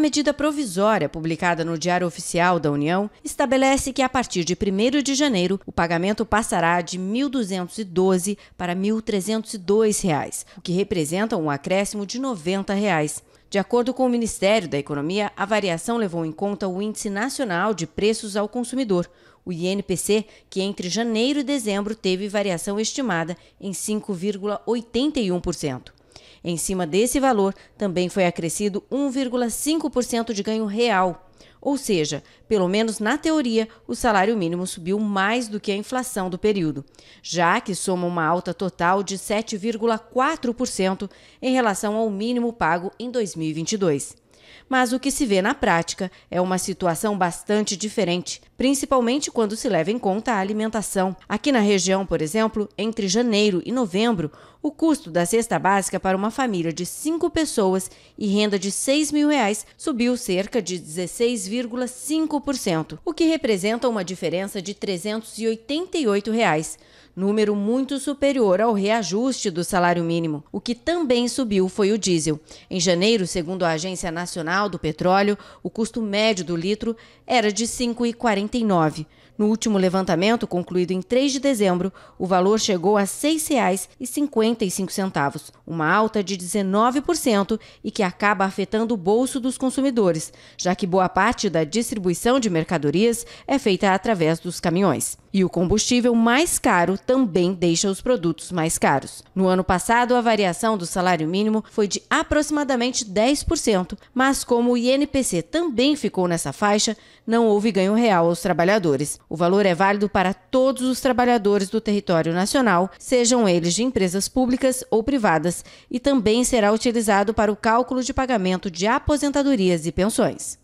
A medida provisória, publicada no Diário Oficial da União, estabelece que a partir de 1 de janeiro o pagamento passará de R$ 1.212 para R$ 1.302, o que representa um acréscimo de R$ 90. Reais. De acordo com o Ministério da Economia, a variação levou em conta o Índice Nacional de Preços ao Consumidor, o INPC, que entre janeiro e dezembro teve variação estimada em 5,81%. Em cima desse valor, também foi acrescido 1,5% de ganho real. Ou seja, pelo menos na teoria, o salário mínimo subiu mais do que a inflação do período, já que soma uma alta total de 7,4% em relação ao mínimo pago em 2022. Mas o que se vê na prática é uma situação bastante diferente, principalmente quando se leva em conta a alimentação. Aqui na região, por exemplo, entre janeiro e novembro, o custo da cesta básica para uma família de cinco pessoas e renda de 6 mil reais subiu cerca de 16,5%, o que representa uma diferença de 388 reais, número muito superior ao reajuste do salário mínimo. O que também subiu foi o diesel. Em janeiro, segundo a Agência Nacional Nacional do Petróleo, o custo médio do litro era de R$ 5,49. No último levantamento, concluído em 3 de dezembro, o valor chegou a R$ 6,55, uma alta de 19% e que acaba afetando o bolso dos consumidores, já que boa parte da distribuição de mercadorias é feita através dos caminhões. E o combustível mais caro também deixa os produtos mais caros. No ano passado, a variação do salário mínimo foi de aproximadamente 10%, mas como o INPC também ficou nessa faixa, não houve ganho real aos trabalhadores. O valor é válido para todos os trabalhadores do território nacional, sejam eles de empresas públicas ou privadas, e também será utilizado para o cálculo de pagamento de aposentadorias e pensões.